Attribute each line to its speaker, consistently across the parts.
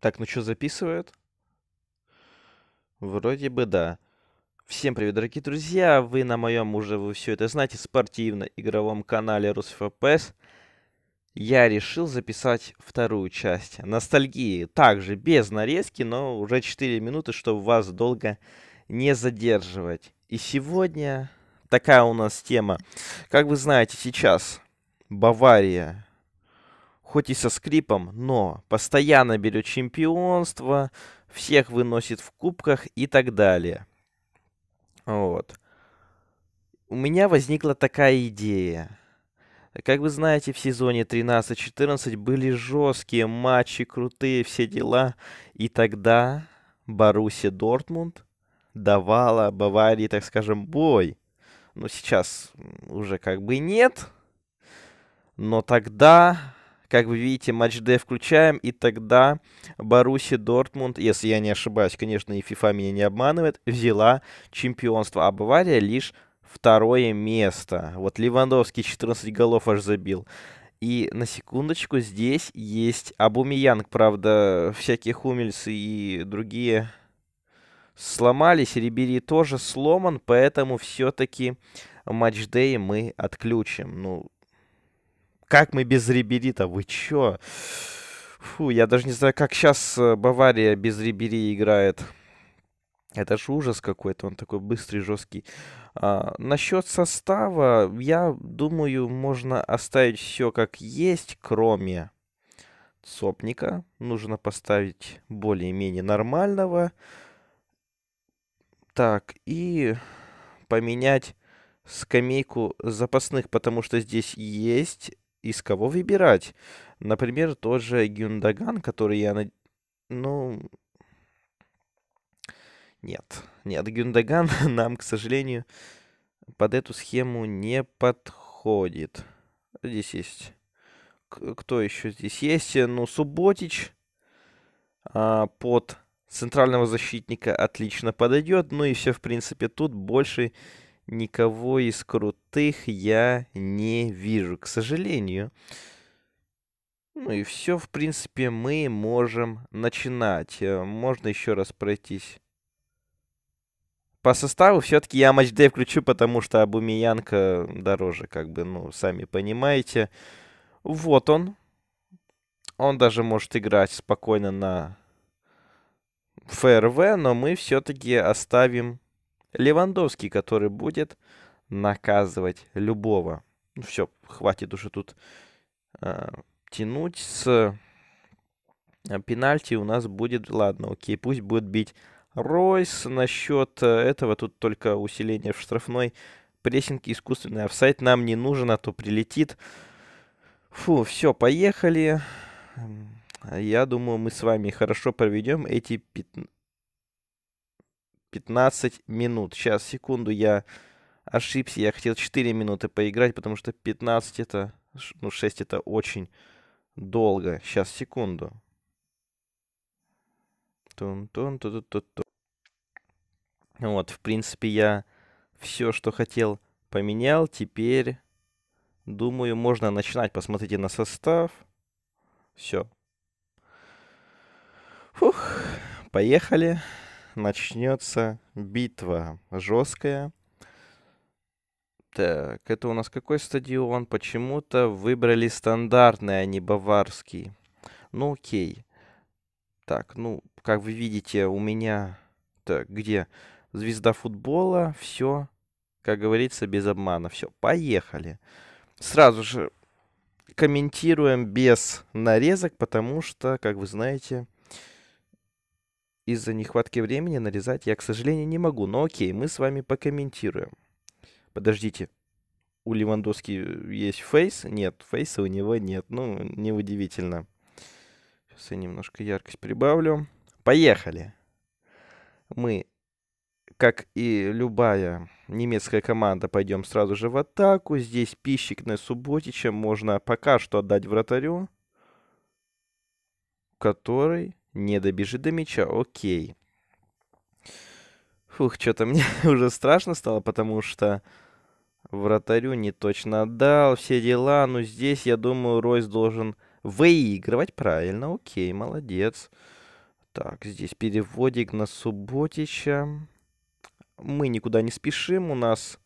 Speaker 1: Так, ну что, записывают? Вроде бы да. Всем привет, дорогие друзья! Вы на моем уже, вы все это знаете, спортивно-игровом канале РусФПС. Я решил записать вторую часть ностальгии. Также без нарезки, но уже 4 минуты, чтобы вас долго не задерживать. И сегодня такая у нас тема. Как вы знаете, сейчас Бавария хоть и со скрипом, но постоянно берет чемпионство, всех выносит в кубках и так далее. Вот. У меня возникла такая идея. Как вы знаете, в сезоне 13-14 были жесткие матчи, крутые все дела. И тогда Боруссия Дортмунд давала Баварии, так скажем, бой. Но ну, сейчас уже как бы нет. Но тогда как вы видите, матч Д включаем, и тогда Баруси Дортмунд, если я не ошибаюсь, конечно, и FIFA меня не обманывает, взяла чемпионство, а Бавария лишь второе место. Вот Левандовский 14 голов аж забил. И на секундочку здесь есть Абумиянг, правда, всякие Хумельсы и другие сломались, Рибери тоже сломан, поэтому все-таки матч матчдей мы отключим. Ну, как мы без Рибери то, Вы чё? Фу, я даже не знаю, как сейчас э, Бавария без Рибери играет. Это ж ужас какой-то, он такой быстрый, жесткий. А, насчет состава, я думаю, можно оставить все как есть, кроме сопника. Нужно поставить более-менее нормального. Так, и поменять скамейку запасных, потому что здесь есть из кого выбирать. Например, тот же Гюндаган, который я... Над... Ну... Нет. Нет, Гюндаган нам, к сожалению, под эту схему не подходит. Здесь есть... Кто еще здесь есть? Ну, Субботич а, под центрального защитника отлично подойдет. Ну и все, в принципе, тут больше никого из крутых я не вижу, к сожалению. Ну и все, в принципе, мы можем начинать. Э, можно еще раз пройтись. По составу все-таки я матч включу, потому что Абумиянка дороже, как бы, ну, сами понимаете. Вот он. Он даже может играть спокойно на ФРВ, но мы все-таки оставим Левандовский, который будет наказывать любого. Ну все, хватит уже тут э, тянуть с э, пенальти у нас будет, ладно, окей, пусть будет бить Ройс. Насчет э, этого тут только усиление в штрафной прессинге, искусственный офсайт нам не нужен, а то прилетит. Фу, все, поехали. Я думаю, мы с вами хорошо проведем эти 15 минут. Сейчас, секунду, я ошибся. Я хотел 4 минуты поиграть, потому что 15 это... Ну, 6 это очень долго. Сейчас, секунду. тун тун ту ту ту ту Вот, в принципе, я все, что хотел, поменял. Теперь, думаю, можно начинать. Посмотрите на состав. Все. Фух, поехали. Поехали начнется битва жесткая. Так, это у нас какой стадион? Почему-то выбрали стандартный, а не баварский. Ну окей. Так, ну, как вы видите, у меня... Так, где? Звезда футбола, все, как говорится, без обмана. Все, поехали. Сразу же комментируем без нарезок, потому что, как вы знаете, из-за нехватки времени нарезать я, к сожалению, не могу. Но окей, мы с вами покомментируем. Подождите. У Левандовски э, есть фейс? Нет, фейса у него нет. Ну, неудивительно. Сейчас я немножко яркость прибавлю. Поехали. Мы, как и любая немецкая команда, пойдем сразу же в атаку. Здесь пищик на субботе чем можно пока что отдать вратарю, который не добежит до мяча, окей. Фух, что-то мне уже страшно стало, потому что вратарю не точно отдал, все дела. Но здесь, я думаю, Ройс должен выигрывать. Правильно, окей, молодец. Так, здесь переводик на Субботича. Мы никуда не спешим, у нас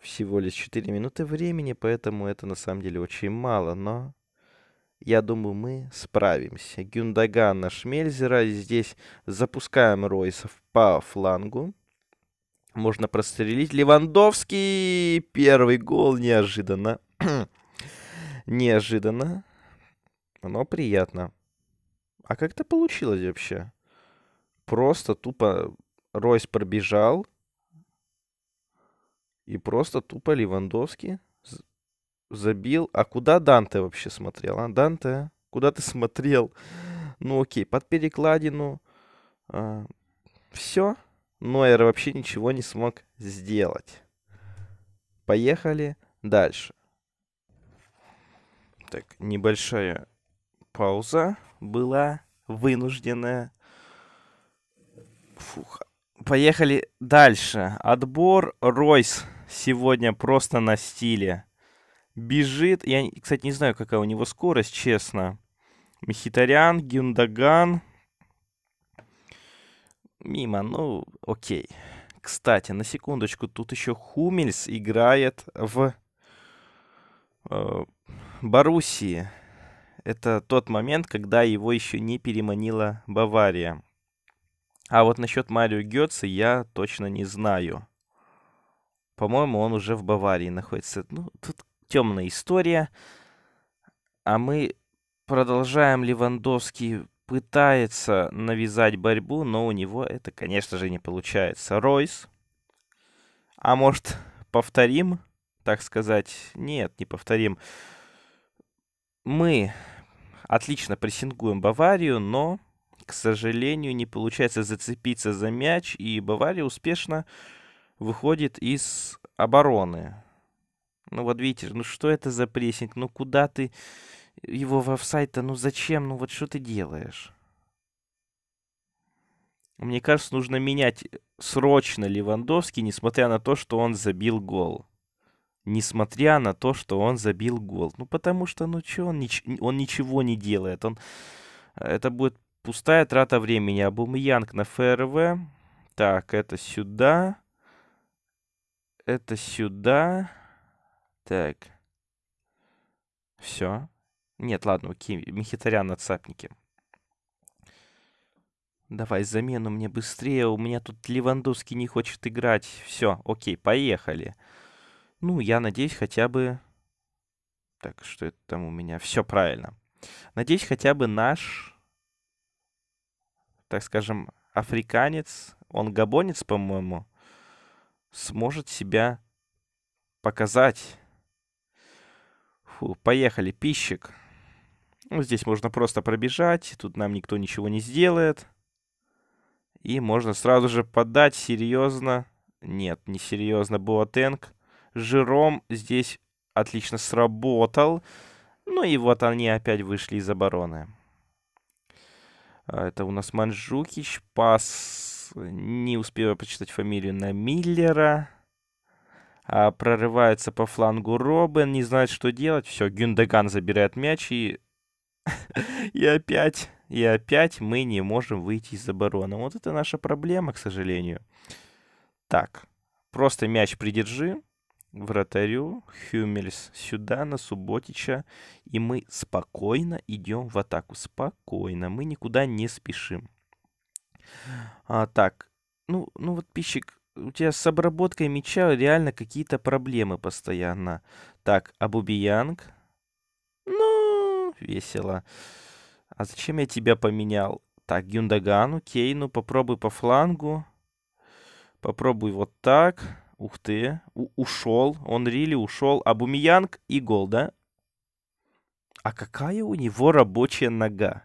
Speaker 1: всего лишь 4 минуты времени, поэтому это на самом деле очень мало, но я думаю, мы справимся. Гюндаган на Шмельзера здесь запускаем Ройсов по флангу. Можно прострелить. Левандовский! Первый гол неожиданно. неожиданно. Но приятно. А как это получилось вообще? Просто тупо Ройс пробежал. И просто тупо Левандовский забил. А куда Данте вообще смотрел? А, Данте, куда ты смотрел? Ну окей, под перекладину. А, все. Нойер вообще ничего не смог сделать. Поехали дальше. Так, небольшая пауза была вынужденная. Фух. Поехали дальше. Отбор Ройс сегодня просто на стиле бежит. Я, кстати, не знаю, какая у него скорость, честно. Мехитарян, Гюндаган. Мимо, ну, окей. Кстати, на секундочку, тут еще Хумельс играет в э, Боруссии. Это тот момент, когда его еще не переманила Бавария. А вот насчет Марио Гетца я точно не знаю. По-моему, он уже в Баварии находится. Ну, тут темная история. А мы продолжаем. Левандовский пытается навязать борьбу, но у него это, конечно же, не получается. Ройс. А может, повторим, так сказать? Нет, не повторим. Мы отлично прессингуем Баварию, но, к сожалению, не получается зацепиться за мяч, и Бавария успешно выходит из обороны. Ну вот видите, ну что это за прессинг? Ну куда ты его в офсайт Ну зачем? Ну вот что ты делаешь? Мне кажется, нужно менять э, срочно Левандовский, несмотря на то, что он забил гол. Несмотря на то, что он забил гол. Ну потому что, ну что, он, нич- он ничего не делает. Он... Э, это будет пустая трата времени. Абумиянг на ФРВ. Так, это сюда. Это сюда. Так. Все. Нет, ладно, окей, Мехитарян на цапнике. Давай замену мне быстрее, у меня тут Левандовский не хочет играть. Все, окей, поехали. Ну, я надеюсь, хотя бы... Так, что это там у меня? Все правильно. Надеюсь, хотя бы наш, так скажем, африканец, он габонец, по-моему, сможет себя показать. Фу, поехали, пищик. Ну, здесь можно просто пробежать, тут нам никто ничего не сделает. И можно сразу же подать серьезно. Нет, не серьезно, Буатенг. Жиром здесь отлично сработал. Ну и вот они опять вышли из обороны. А, это у нас Манжукич. Пас, не успел прочитать фамилию, на Миллера. А, прорывается по флангу Робин, не знает, что делать. Все, Гюндаган забирает мяч и... И опять, и опять мы не можем выйти из обороны. Вот это наша проблема, к сожалению. Так, просто мяч придержи вратарю, Хюмельс сюда, на Субботича, и мы спокойно идем в атаку. Спокойно, мы никуда не спешим. А, так, ну, ну вот пищик у тебя с обработкой меча реально какие-то проблемы постоянно. Так, Абубиянг. Ну, весело. А зачем я тебя поменял? Так, Гюндаган, окей, ну попробуй по флангу. Попробуй вот так. Ух ты, У ушел, он рили really ушел. Абумиянг и гол, да? А какая у него рабочая нога?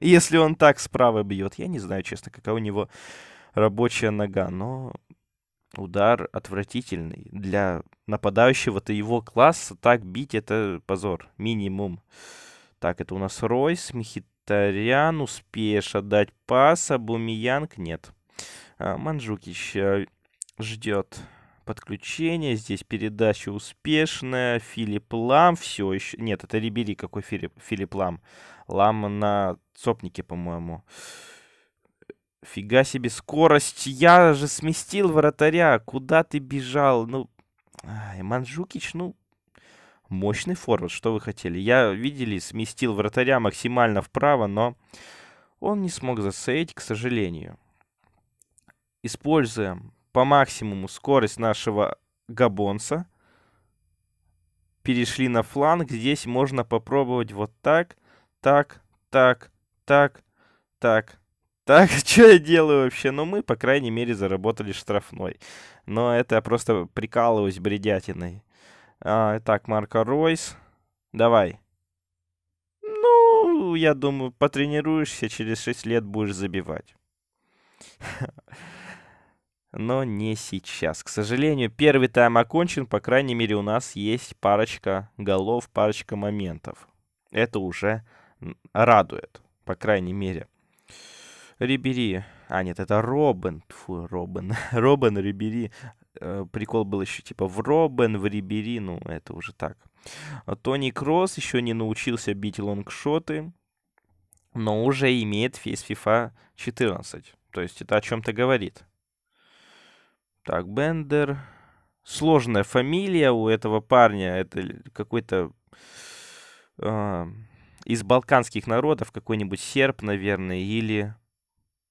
Speaker 1: Если он так справа бьет, я не знаю, честно, какая у него рабочая нога, но удар отвратительный. Для нападающего-то его класса так бить это позор, минимум. Так, это у нас Ройс, Михитарян, успеешь отдать пас, а Бумиянг нет. А, Манджукич а, ждет подключение, здесь передача успешная, Филипп Лам все еще... Нет, это Рибери, какой Филипп, Филипп Лам. Лам на Цопнике, по-моему. Фига себе скорость. Я же сместил вратаря. Куда ты бежал? Ну, Ай, Манжукич, ну, мощный форвард. Что вы хотели? Я, видели, сместил вратаря максимально вправо, но он не смог засеять, к сожалению. Используем по максимуму скорость нашего габонца, перешли на фланг. Здесь можно попробовать вот так, так, так, так, так, так, что я делаю вообще? Ну, мы, по крайней мере, заработали штрафной. Но это я просто прикалываюсь бредятиной. А, так, Марко Ройс. Давай. Ну, я думаю, потренируешься, через 6 лет будешь забивать. Но не сейчас. К сожалению, первый тайм окончен. По крайней мере, у нас есть парочка голов, парочка моментов. Это уже радует, по крайней мере. Рибери. А, нет, это Робин. Фу, Робин. Робин, Рибери. Э, прикол был еще типа в Робин, в Рибери. Ну, это уже так. А Тони Кросс еще не научился бить лонгшоты, но уже имеет фейс FIFA 14. То есть это о чем-то говорит. Так, Бендер. Сложная фамилия у этого парня. Это какой-то э, из балканских народов, какой-нибудь серб, наверное, или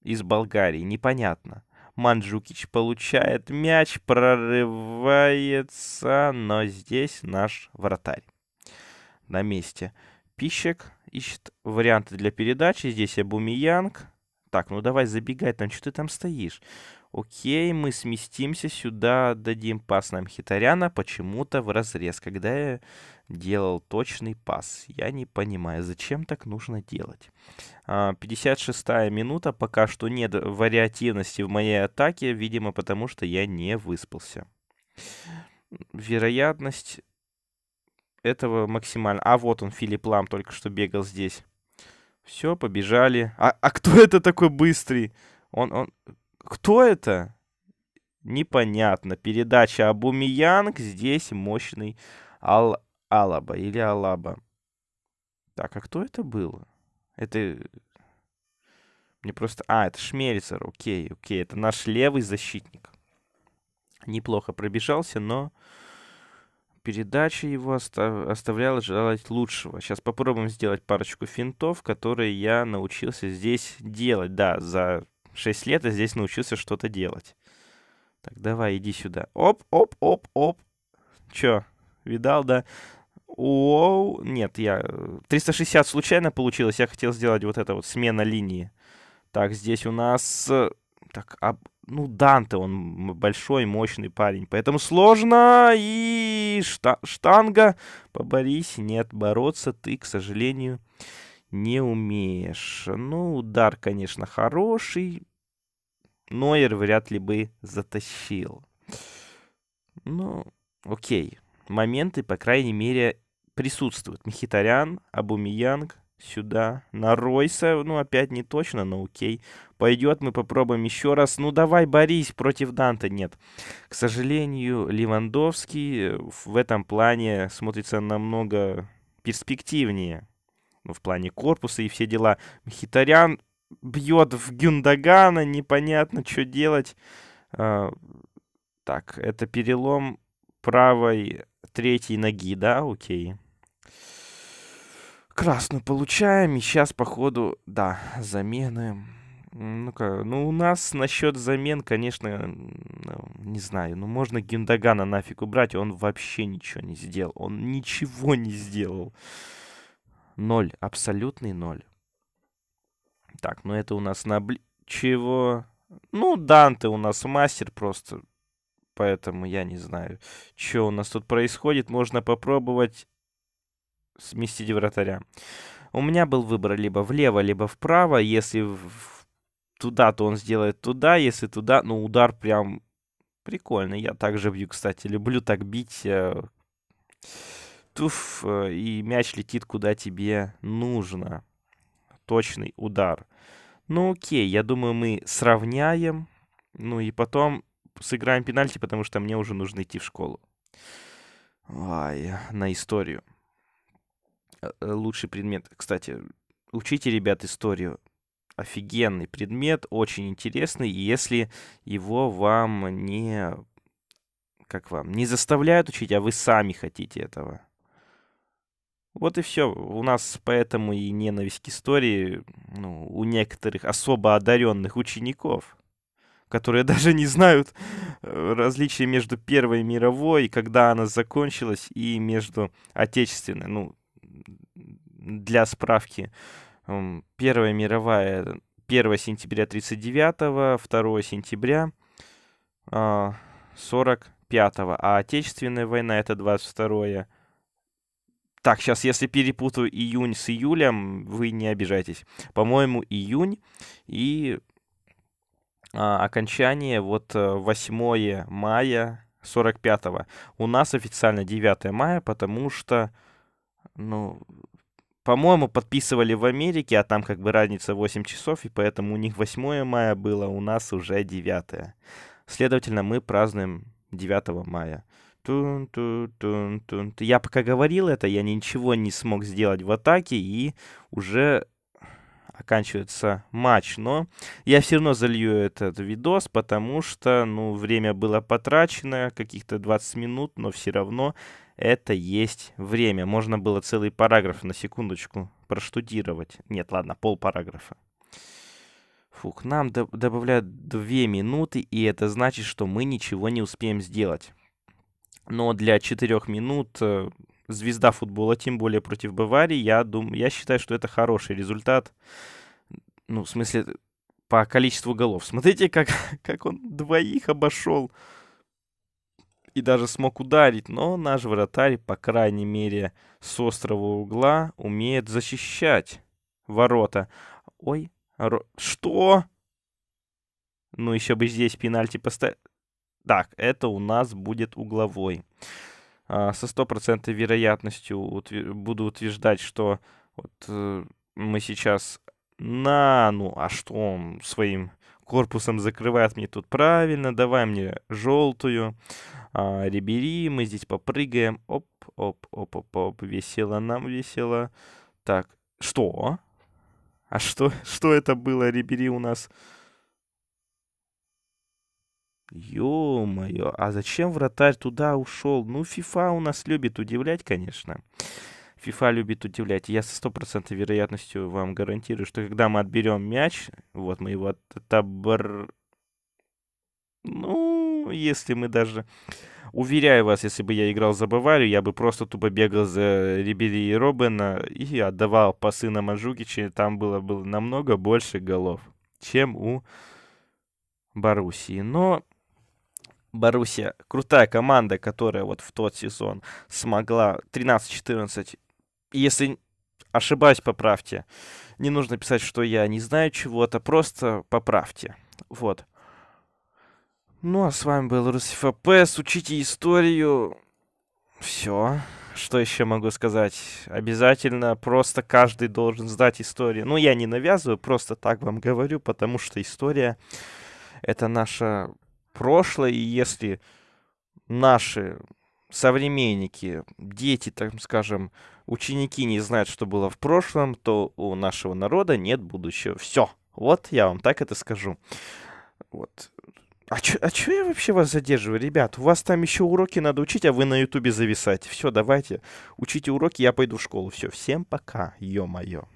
Speaker 1: из Болгарии, непонятно. Манджукич получает мяч, прорывается, но здесь наш вратарь на месте. Пищек ищет варианты для передачи. Здесь Абумиянг. Так, ну давай забегай там, что ты там стоишь? Окей, мы сместимся сюда, дадим пас нам Хитаряна почему-то в разрез, когда я делал точный пас. Я не понимаю, зачем так нужно делать. 56-я а, минута, пока что нет вариативности в моей атаке, видимо, потому что я не выспался. Вероятность этого максимально... А вот он, Филипп Лам, только что бегал здесь. Все, побежали. А, а кто это такой быстрый? Он, он... Кто это? Непонятно. Передача Абумиянг. Здесь мощный Ал Алаба или Алаба. Так, а кто это было? Это... Мне просто... А, это Шмельцер. Окей, окей. Это наш левый защитник. Неплохо пробежался, но передача его оставляла желать лучшего. Сейчас попробуем сделать парочку финтов, которые я научился здесь делать. Да, за 6 лет, и а здесь научился что-то делать. Так, давай, иди сюда. Оп, оп, оп, оп. Чё, видал, да? Оу, нет, я... 360 э, случайно получилось, я хотел сделать вот это вот, смена линии. Так, здесь у нас... Э, так, а... ну, Данте, он большой, мощный парень, поэтому сложно, и шта штанга, поборись, нет, бороться ты, к сожалению, не умеешь. Ну, удар, конечно, хороший. Нойер вряд ли бы затащил. Ну, окей. Моменты, по крайней мере, присутствуют. Мхитарян, Абумиянг, сюда. На Ройса, ну, опять не точно, но окей. Пойдет, мы попробуем еще раз. Ну, давай, борись против Данта. Нет. К сожалению, Левандовский в этом плане смотрится намного перспективнее. Ну, в плане корпуса и все дела. Мхитарян бьет в Гюндагана, непонятно, что делать. А, так, это перелом правой третьей ноги, да, окей. Красную получаем, и сейчас, походу, да, замены. Ну-ка, ну у нас насчет замен, конечно, ну, не знаю, ну можно Гюндагана нафиг убрать, он вообще ничего не сделал, он ничего не сделал. Ноль. Абсолютный ноль. Так, ну это у нас на... Бли... Чего? Ну, Данте у нас мастер просто. Поэтому я не знаю, что у нас тут происходит. Можно попробовать сместить вратаря. У меня был выбор либо влево, либо вправо. Если в... туда, то он сделает туда. Если туда, ну удар прям прикольный. Я также бью, кстати. Люблю так бить. Э, туф, э, и мяч летит куда тебе нужно. Точный удар. Ну окей, я думаю, мы сравняем. Ну и потом сыграем пенальти, потому что мне уже нужно идти в школу. Ай, на историю. Э, э, лучший предмет. Кстати, учите, ребят, историю. Офигенный предмет, очень интересный. И если его вам не... Как вам? Не заставляют учить, а вы сами хотите этого. Вот и все. У нас поэтому и ненависть к истории ну, у некоторых особо одаренных учеников, которые даже не знают э, различия между Первой мировой, когда она закончилась, и между Отечественной. Ну, для справки, Первая мировая 1 сентября 39, 2 сентября 45, а, а Отечественная война это 22 так, сейчас, если перепутаю июнь с июлем, вы не обижайтесь. По-моему, июнь и а, окончание вот 8 э, мая 45-го. У нас официально 9 мая, потому что, ну, по-моему, подписывали в Америке, а там как бы разница 8 часов, и поэтому у них 8 мая было, у нас уже 9. Следовательно, мы празднуем 9 мая. Тун -тун -тун Я пока говорил это, я ничего не смог сделать в атаке, и уже оканчивается матч. Но я все равно залью этот видос, потому что, ну, время было потрачено, каких-то 20 минут, но все равно это есть время. Можно было целый параграф на секундочку проштудировать. Нет, ладно, пол параграфа. Фух, нам добавляют 2 минуты, и это значит, что мы ничего не успеем сделать но для четырех минут э, звезда футбола, тем более против Баварии, я, думаю, я считаю, что это хороший результат. Ну, в смысле, по количеству голов. Смотрите, как, как он двоих обошел и даже смог ударить, но наш вратарь, по крайней мере, с острого угла умеет защищать ворота. Ой, ро... что? Ну, еще бы здесь пенальти поставить. Так, это у нас будет угловой. А, со стопроцентной вероятностью буду утверждать, что вот э, мы сейчас на, ну, а что он своим корпусом закрывает мне тут правильно, давай мне желтую, а, ребери, мы здесь попрыгаем, оп, оп, оп, оп, оп, весело нам, весело. Так, что? А что, что это было, Рибери у нас? Ё-моё, а зачем вратарь туда ушел? Ну, FIFA у нас любит удивлять, конечно. FIFA любит удивлять. Я со стопроцентной вероятностью вам гарантирую, что когда мы отберем мяч, вот мы его отобр... Ну, если мы даже... Уверяю вас, если бы я играл за Баварию, я бы просто тупо бегал за Рибери и Робена и отдавал пасы на Манжукича, там было, было намного больше голов, чем у Боруссии. Но Боруссия крутая команда, которая вот в тот сезон смогла 13-14. Если ошибаюсь, поправьте. Не нужно писать, что я не знаю чего-то, просто поправьте. Вот. Ну а с вами был РусФПС. Учите историю. Все. Что еще могу сказать? Обязательно просто каждый должен сдать историю. Ну, я не навязываю, просто так вам говорю, потому что история — это наша прошлое, и если наши современники, дети, так скажем, ученики не знают, что было в прошлом, то у нашего народа нет будущего. Все. Вот я вам так это скажу. Вот. А чё, а чё я вообще вас задерживаю, ребят? У вас там еще уроки надо учить, а вы на ютубе зависать. Все, давайте, учите уроки, я пойду в школу. Все, всем пока, ё-моё.